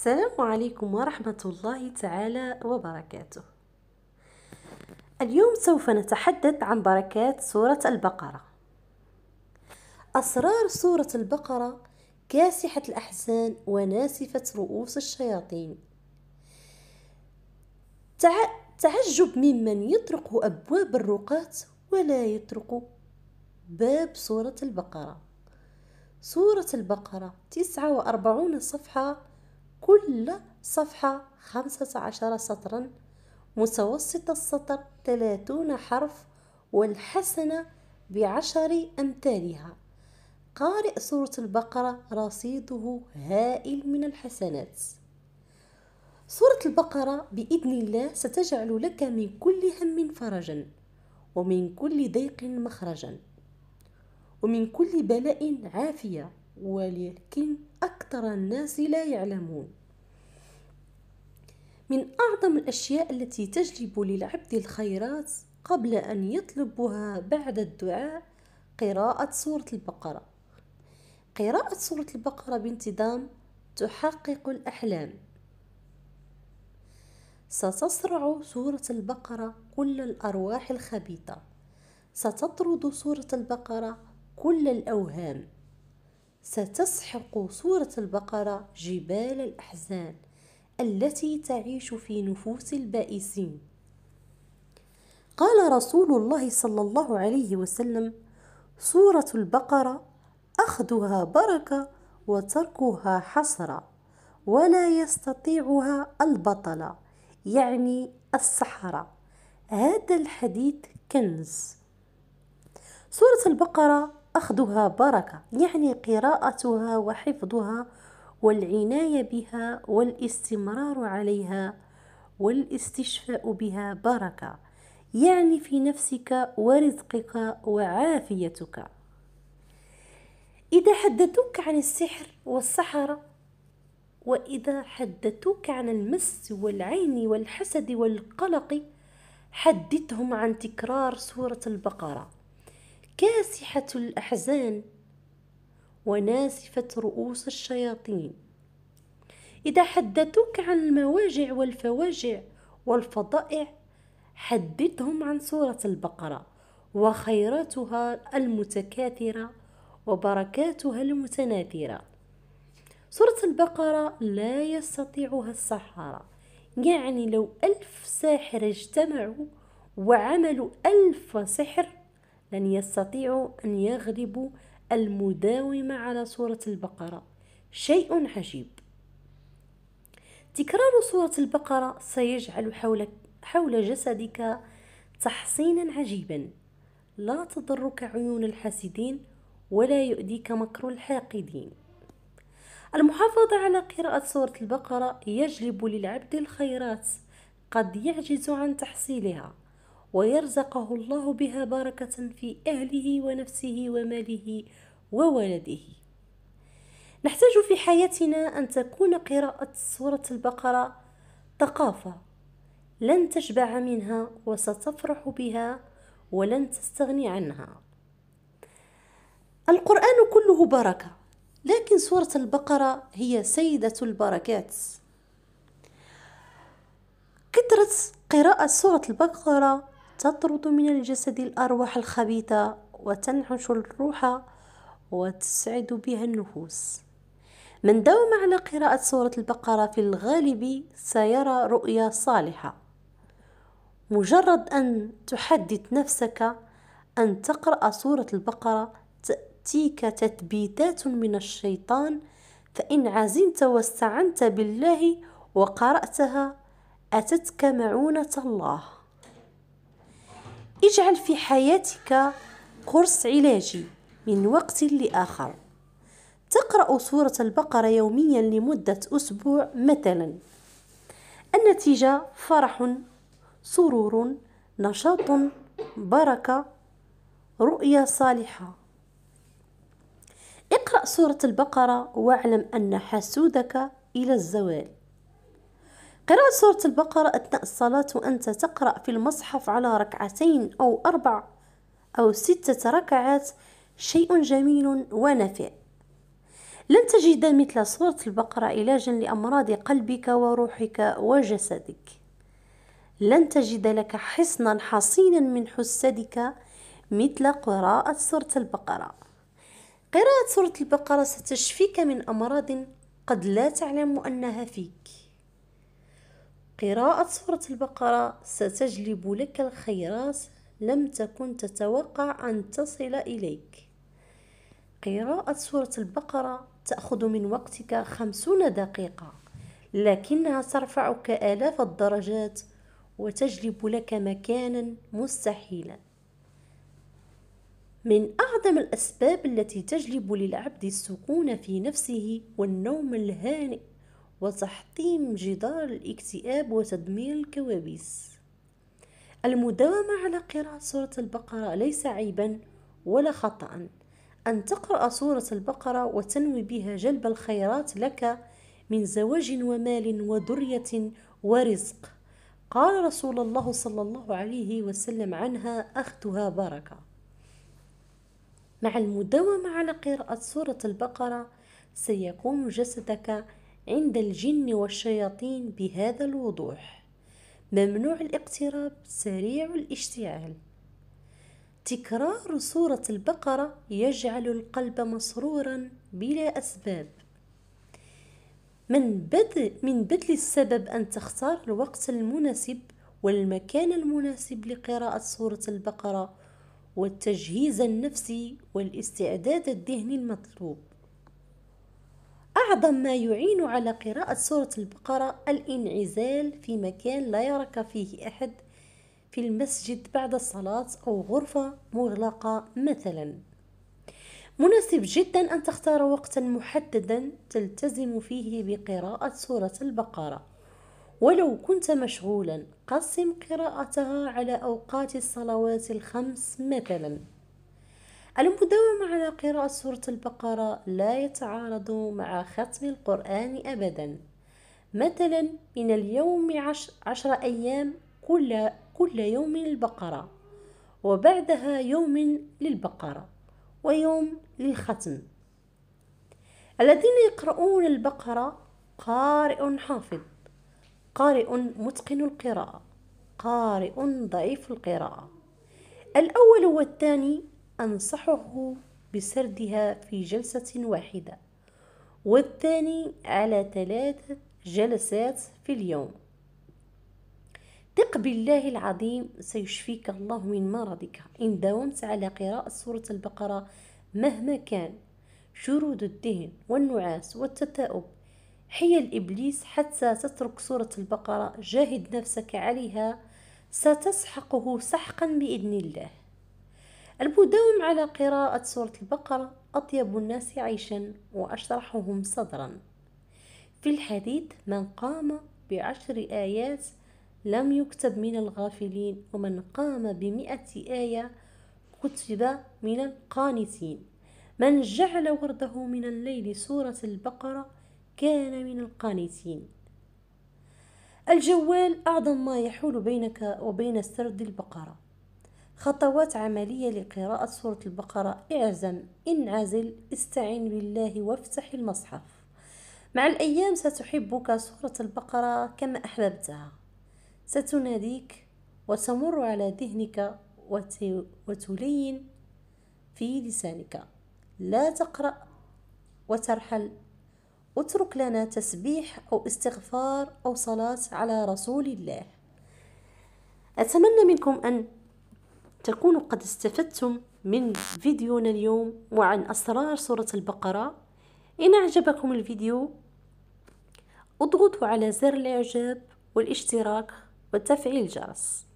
السلام عليكم ورحمة الله تعالى وبركاته. اليوم سوف نتحدث عن بركات سورة البقرة. أسرار سورة البقرة كاسحة الأحزان وناسفة رؤوس الشياطين. تعجب ممن يطرق أبواب الرقاة ولا يطرق باب سورة البقرة. سورة البقرة 49 صفحة كل صفحة خمسة عشر سطرا متوسط السطر ثلاثون حرف والحسنة بعشر أمثالها قارئ سورة البقرة رصيده هائل من الحسنات سورة البقرة بإذن الله ستجعل لك من كل هم فرجا ومن كل ضيق مخرجا ومن كل بلاء عافية ولكن أكثر الناس لا يعلمون من أعظم الأشياء التي تجلب للعبد الخيرات قبل أن يطلبها بعد الدعاء قراءة سورة البقرة قراءة سورة البقرة بانتظام تحقق الأحلام ستصرع سورة البقرة كل الأرواح الخبيثة ستطرد سورة البقرة كل الأوهام ستسحق سورة البقرة جبال الأحزان التي تعيش في نفوس البائسين قال رسول الله صلى الله عليه وسلم سورة البقرة أخذها بركة وتركها حسرة ولا يستطيعها البطلة يعني الصحراء هذا الحديث كنز سورة البقرة أخذها بركة يعني قراءتها وحفظها والعناية بها والاستمرار عليها والاستشفاء بها بركة يعني في نفسك ورزقك وعافيتك إذا حدثوك عن السحر والسحرة وإذا حدثوك عن المس والعين والحسد والقلق حدثهم عن تكرار سورة البقرة كاسحة الأحزان وناسفة رؤوس الشياطين إذا حدثوك عن المواجع والفواجع والفضائع حدثهم عن سورة البقرة وخيراتها المتكاثرة وبركاتها المتناثرة سورة البقرة لا يستطيعها السحرة يعني لو ألف ساحر اجتمعوا وعملوا ألف سحر لن يستطيعوا أن يغلبوا المداومة على سورة البقرة شيء عجيب تكرار سورة البقرة سيجعل حولك حول جسدك تحصينا عجيبا لا تضرك عيون الحاسدين ولا يؤديك مكر الحاقدين المحافظة على قراءة سورة البقرة يجلب للعبد الخيرات قد يعجز عن تحصيلها ويرزقه الله بها بركة في أهله ونفسه وماله وولده نحتاج في حياتنا أن تكون قراءة سورة البقرة ثقافة لن تشبع منها وستفرح بها ولن تستغني عنها القرآن كله بركة لكن سورة البقرة هي سيدة البركات كثرة قراءة سورة البقرة تطرد من الجسد الأرواح الخبيثة وتنعش الروح وتسعد بها النفوس من داوم على قراءة سورة البقرة في الغالب سيرى رؤيا صالحة مجرد أن تحدث نفسك أن تقرأ سورة البقرة تأتيك تثبيتات من الشيطان فإن عزمت واستعنت بالله وقرأتها أتتك معونة الله اجعل في حياتك قرص علاجي من وقت لآخر تقرأ سورة البقرة يوميا لمدة أسبوع مثلا النتيجة فرح سرور نشاط بركة رؤية صالحة اقرأ سورة البقرة واعلم أن حسودك إلى الزوال قراءة سورة البقرة أثناء الصلاة وأنت تقرأ في المصحف على ركعتين أو أربع أو ستة ركعات شيء جميل ونافع لن تجد مثل سورة البقرة علاجا لأمراض قلبك وروحك وجسدك لن تجد لك حصنا حصينا من حسدك مثل قراءة سورة البقرة قراءة سورة البقرة ستشفيك من أمراض قد لا تعلم أنها فيك قراءة سورة البقرة ستجلب لك الخيرات لم تكن تتوقع أن تصل إليك قراءة سورة البقرة تأخذ من وقتك خمسون دقيقة لكنها ترفعك آلاف الدرجات وتجلب لك مكانا مستحيلا من أعظم الأسباب التي تجلب للعبد السكون في نفسه والنوم الهانئ وتحطيم جدار الاكتئاب وتدمير الكوابيس المداومة على قراءة سورة البقرة ليس عيبا ولا خطأ أن تقرأ سورة البقرة وتنوي بها جلب الخيرات لك من زواج ومال وذرية ورزق قال رسول الله صلى الله عليه وسلم عنها أختها بركة مع المداومة على قراءة سورة البقرة سيقوم جسدك عند الجن والشياطين بهذا الوضوح ممنوع الاقتراب سريع الاشتعال تكرار سورة البقرة يجعل القلب مسرورا بلا أسباب من بدل, من بدل السبب أن تختار الوقت المناسب والمكان المناسب لقراءة سورة البقرة والتجهيز النفسي والاستعداد الذهني المطلوب أعظم ما يعين على قراءة سورة البقرة الانعزال في مكان لا يراك فيه أحد في المسجد بعد الصلاة أو غرفة مغلقة مثلا مناسب جدا أن تختار وقتا محددا تلتزم فيه بقراءة سورة البقرة ولو كنت مشغولا قسم قراءتها على أوقات الصلوات الخمس مثلا المداومة على قراءة سورة البقرة لا يتعارض مع ختم القرآن أبدا مثلا من اليوم عشر, عشر أيام كل, كل يوم للبقرة وبعدها يوم للبقرة ويوم للختم الذين يقرؤون البقرة قارئ حافظ قارئ متقن القراءة قارئ ضعيف القراءة الأول والثاني أنصحه بسردها في جلسة واحدة والثاني على ثلاث جلسات في اليوم ثق بالله العظيم سيشفيك الله من مرضك إن داومت على قراءة سورة البقرة مهما كان شرود الدهن والنعاس والتثاؤب حيل إبليس حتى تترك سورة البقرة جاهد نفسك عليها ستسحقه سحقا بإذن الله المداوم على قراءة سورة البقرة أطيب الناس عيشا وأشرحهم صدرا في الحديث من قام بعشر آيات لم يكتب من الغافلين ومن قام بمئة آية كتب من القانتين من جعل ورده من الليل سورة البقرة كان من القانتين الجوال أعظم ما يحول بينك وبين سرد البقرة خطوات عملية لقراءة سورة البقرة اعزم انعزل استعن بالله وافتح المصحف مع الأيام ستحبك سورة البقرة كما أحببتها ستناديك وتمر على ذهنك وتلين في لسانك لا تقرأ وترحل اترك لنا تسبيح أو استغفار أو صلاة على رسول الله أتمنى منكم أن تكونوا قد استفدتم من فيديونا اليوم وعن أسرار سورة البقرة إن أعجبكم الفيديو اضغطوا على زر الإعجاب والاشتراك وتفعيل الجرس